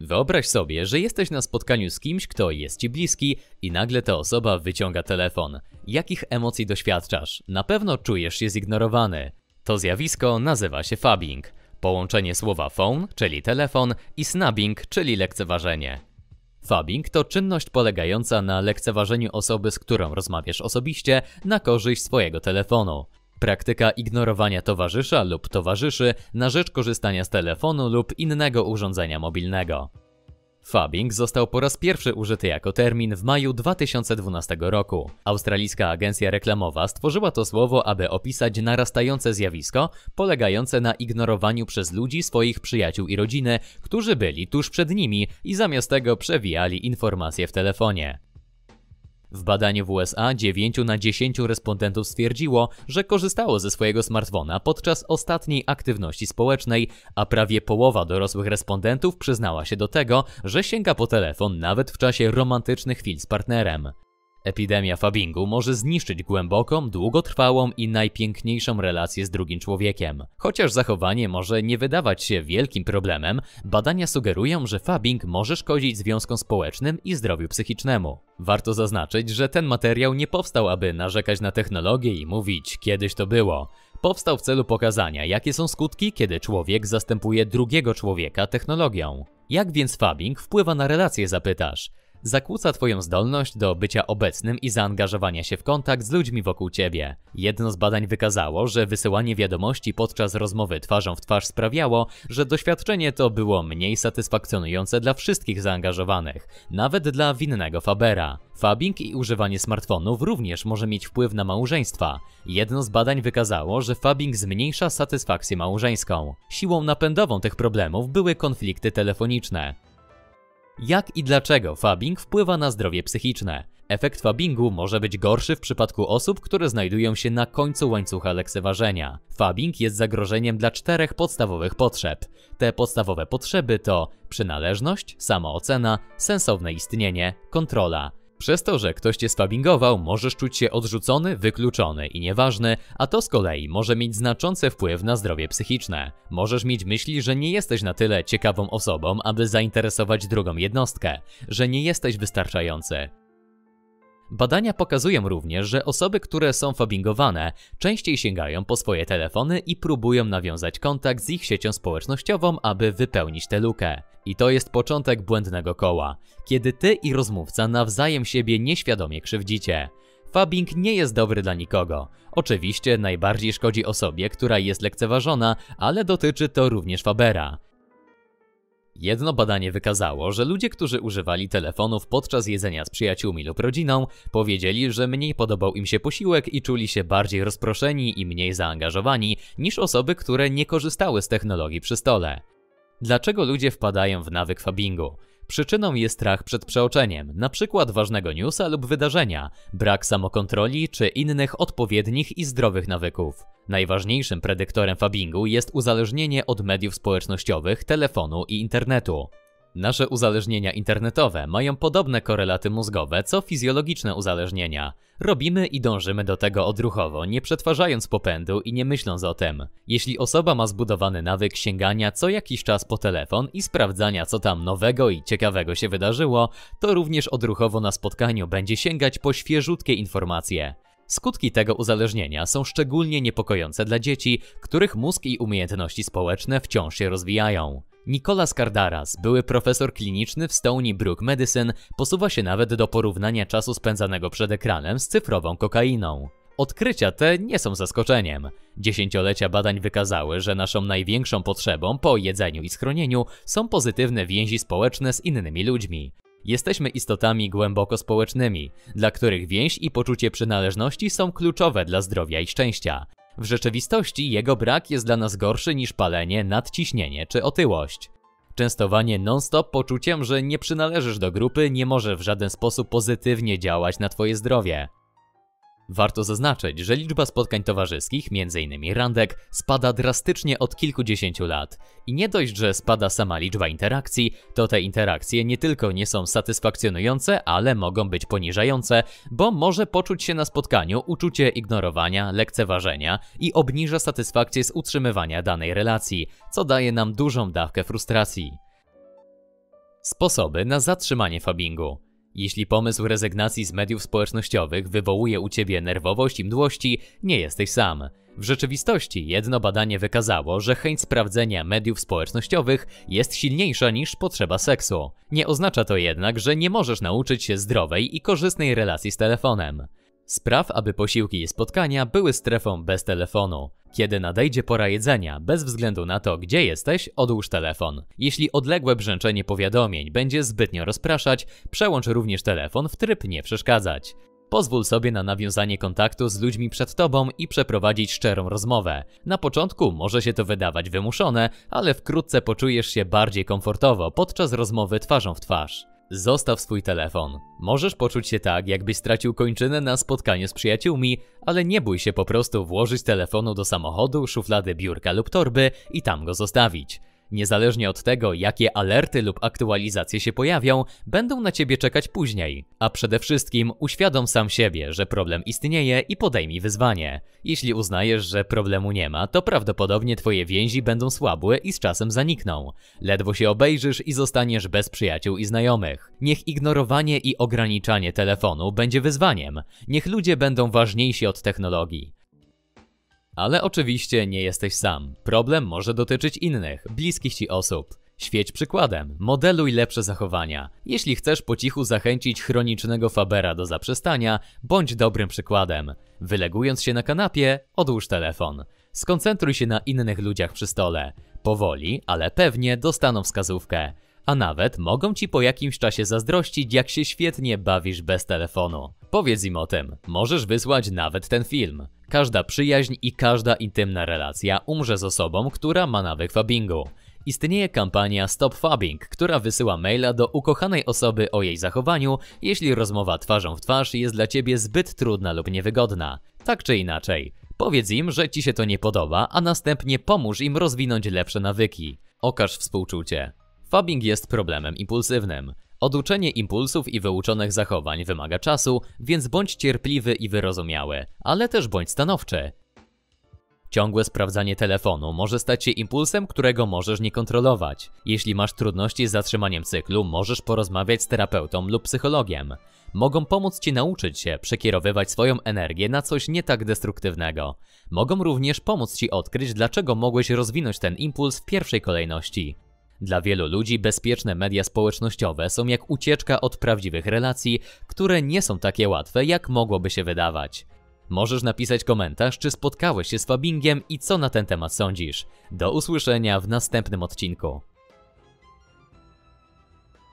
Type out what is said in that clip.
Wyobraź sobie, że jesteś na spotkaniu z kimś, kto jest ci bliski i nagle ta osoba wyciąga telefon. Jakich emocji doświadczasz? Na pewno czujesz się zignorowany. To zjawisko nazywa się fabbing. Połączenie słowa phone, czyli telefon, i snubbing, czyli lekceważenie. Fabbing to czynność polegająca na lekceważeniu osoby, z którą rozmawiasz osobiście, na korzyść swojego telefonu. Praktyka ignorowania towarzysza lub towarzyszy na rzecz korzystania z telefonu lub innego urządzenia mobilnego. Fabbing został po raz pierwszy użyty jako termin w maju 2012 roku. Australijska agencja reklamowa stworzyła to słowo, aby opisać narastające zjawisko polegające na ignorowaniu przez ludzi swoich przyjaciół i rodziny, którzy byli tuż przed nimi i zamiast tego przewijali informacje w telefonie. W badaniu w USA 9 na 10 respondentów stwierdziło, że korzystało ze swojego smartfona podczas ostatniej aktywności społecznej, a prawie połowa dorosłych respondentów przyznała się do tego, że sięga po telefon nawet w czasie romantycznych chwil z partnerem. Epidemia fabingu może zniszczyć głęboką, długotrwałą i najpiękniejszą relację z drugim człowiekiem. Chociaż zachowanie może nie wydawać się wielkim problemem, badania sugerują, że fabing może szkodzić związkom społecznym i zdrowiu psychicznemu. Warto zaznaczyć, że ten materiał nie powstał, aby narzekać na technologię i mówić kiedyś to było. Powstał w celu pokazania, jakie są skutki, kiedy człowiek zastępuje drugiego człowieka technologią. Jak więc fabing wpływa na relacje, zapytasz? zakłóca twoją zdolność do bycia obecnym i zaangażowania się w kontakt z ludźmi wokół ciebie. Jedno z badań wykazało, że wysyłanie wiadomości podczas rozmowy twarzą w twarz sprawiało, że doświadczenie to było mniej satysfakcjonujące dla wszystkich zaangażowanych, nawet dla winnego Fabera. Fabbing i używanie smartfonów również może mieć wpływ na małżeństwa. Jedno z badań wykazało, że fabbing zmniejsza satysfakcję małżeńską. Siłą napędową tych problemów były konflikty telefoniczne. Jak i dlaczego fabbing wpływa na zdrowie psychiczne? Efekt fabbingu może być gorszy w przypadku osób, które znajdują się na końcu łańcucha lekceważenia. Fabbing jest zagrożeniem dla czterech podstawowych potrzeb. Te podstawowe potrzeby to przynależność, samoocena, sensowne istnienie, kontrola. Przez to, że ktoś cię sfabbingował, możesz czuć się odrzucony, wykluczony i nieważny, a to z kolei może mieć znaczący wpływ na zdrowie psychiczne. Możesz mieć myśli, że nie jesteś na tyle ciekawą osobą, aby zainteresować drugą jednostkę, że nie jesteś wystarczający, Badania pokazują również, że osoby, które są fabbingowane, częściej sięgają po swoje telefony i próbują nawiązać kontakt z ich siecią społecznościową, aby wypełnić tę lukę. I to jest początek błędnego koła, kiedy ty i rozmówca nawzajem siebie nieświadomie krzywdzicie. Fabbing nie jest dobry dla nikogo. Oczywiście najbardziej szkodzi osobie, która jest lekceważona, ale dotyczy to również Fabera. Jedno badanie wykazało, że ludzie, którzy używali telefonów podczas jedzenia z przyjaciółmi lub rodziną, powiedzieli, że mniej podobał im się posiłek i czuli się bardziej rozproszeni i mniej zaangażowani niż osoby, które nie korzystały z technologii przy stole. Dlaczego ludzie wpadają w nawyk fabingu? Przyczyną jest strach przed przeoczeniem, np. ważnego newsa lub wydarzenia, brak samokontroli czy innych odpowiednich i zdrowych nawyków. Najważniejszym predyktorem fabbingu jest uzależnienie od mediów społecznościowych, telefonu i internetu. Nasze uzależnienia internetowe mają podobne korelaty mózgowe co fizjologiczne uzależnienia. Robimy i dążymy do tego odruchowo, nie przetwarzając popędu i nie myśląc o tym. Jeśli osoba ma zbudowany nawyk sięgania co jakiś czas po telefon i sprawdzania co tam nowego i ciekawego się wydarzyło, to również odruchowo na spotkaniu będzie sięgać po świeżutkie informacje. Skutki tego uzależnienia są szczególnie niepokojące dla dzieci, których mózg i umiejętności społeczne wciąż się rozwijają. Nicolas Cardaras, były profesor kliniczny w Stony Brook Medicine, posuwa się nawet do porównania czasu spędzanego przed ekranem z cyfrową kokainą. Odkrycia te nie są zaskoczeniem. Dziesięciolecia badań wykazały, że naszą największą potrzebą po jedzeniu i schronieniu są pozytywne więzi społeczne z innymi ludźmi. Jesteśmy istotami głęboko społecznymi, dla których więź i poczucie przynależności są kluczowe dla zdrowia i szczęścia. W rzeczywistości jego brak jest dla nas gorszy niż palenie, nadciśnienie czy otyłość. Częstowanie non-stop poczuciem, że nie przynależysz do grupy, nie może w żaden sposób pozytywnie działać na Twoje zdrowie. Warto zaznaczyć, że liczba spotkań towarzyskich, m.in. randek, spada drastycznie od kilkudziesięciu lat. I nie dość, że spada sama liczba interakcji, to te interakcje nie tylko nie są satysfakcjonujące, ale mogą być poniżające, bo może poczuć się na spotkaniu uczucie ignorowania, lekceważenia i obniża satysfakcję z utrzymywania danej relacji, co daje nam dużą dawkę frustracji. Sposoby na zatrzymanie fabingu. Jeśli pomysł rezygnacji z mediów społecznościowych wywołuje u ciebie nerwowość i mdłości, nie jesteś sam. W rzeczywistości jedno badanie wykazało, że chęć sprawdzenia mediów społecznościowych jest silniejsza niż potrzeba seksu. Nie oznacza to jednak, że nie możesz nauczyć się zdrowej i korzystnej relacji z telefonem. Spraw, aby posiłki i spotkania były strefą bez telefonu. Kiedy nadejdzie pora jedzenia, bez względu na to, gdzie jesteś, odłóż telefon. Jeśli odległe brzęczenie powiadomień będzie zbytnio rozpraszać, przełącz również telefon w tryb nie przeszkadzać. Pozwól sobie na nawiązanie kontaktu z ludźmi przed tobą i przeprowadzić szczerą rozmowę. Na początku może się to wydawać wymuszone, ale wkrótce poczujesz się bardziej komfortowo podczas rozmowy twarzą w twarz. Zostaw swój telefon. Możesz poczuć się tak, jakbyś stracił kończynę na spotkaniu z przyjaciółmi, ale nie bój się po prostu włożyć telefonu do samochodu, szuflady biurka lub torby i tam go zostawić. Niezależnie od tego, jakie alerty lub aktualizacje się pojawią, będą na ciebie czekać później. A przede wszystkim uświadom sam siebie, że problem istnieje i podejmij wyzwanie. Jeśli uznajesz, że problemu nie ma, to prawdopodobnie twoje więzi będą słabłe i z czasem zanikną. Ledwo się obejrzysz i zostaniesz bez przyjaciół i znajomych. Niech ignorowanie i ograniczanie telefonu będzie wyzwaniem. Niech ludzie będą ważniejsi od technologii. Ale oczywiście nie jesteś sam. Problem może dotyczyć innych, bliskich ci osób. Świeć przykładem, modeluj lepsze zachowania. Jeśli chcesz po cichu zachęcić chronicznego Fabera do zaprzestania, bądź dobrym przykładem. Wylegując się na kanapie, odłóż telefon. Skoncentruj się na innych ludziach przy stole. Powoli, ale pewnie dostaną wskazówkę. A nawet mogą ci po jakimś czasie zazdrościć, jak się świetnie bawisz bez telefonu. Powiedz im o tym, możesz wysłać nawet ten film. Każda przyjaźń i każda intymna relacja umrze z osobą, która ma nawyk fabingu. Istnieje kampania Stop Fabbing, która wysyła maila do ukochanej osoby o jej zachowaniu, jeśli rozmowa twarzą w twarz jest dla ciebie zbyt trudna lub niewygodna. Tak czy inaczej, powiedz im, że ci się to nie podoba, a następnie pomóż im rozwinąć lepsze nawyki. Okaż współczucie. Fabbing jest problemem impulsywnym. Oduczenie impulsów i wyuczonych zachowań wymaga czasu, więc bądź cierpliwy i wyrozumiały, ale też bądź stanowczy. Ciągłe sprawdzanie telefonu może stać się impulsem, którego możesz nie kontrolować. Jeśli masz trudności z zatrzymaniem cyklu, możesz porozmawiać z terapeutą lub psychologiem. Mogą pomóc ci nauczyć się przekierowywać swoją energię na coś nie tak destruktywnego. Mogą również pomóc ci odkryć, dlaczego mogłeś rozwinąć ten impuls w pierwszej kolejności. Dla wielu ludzi bezpieczne media społecznościowe są jak ucieczka od prawdziwych relacji, które nie są takie łatwe, jak mogłoby się wydawać. Możesz napisać komentarz, czy spotkałeś się z Fabingiem i co na ten temat sądzisz. Do usłyszenia w następnym odcinku.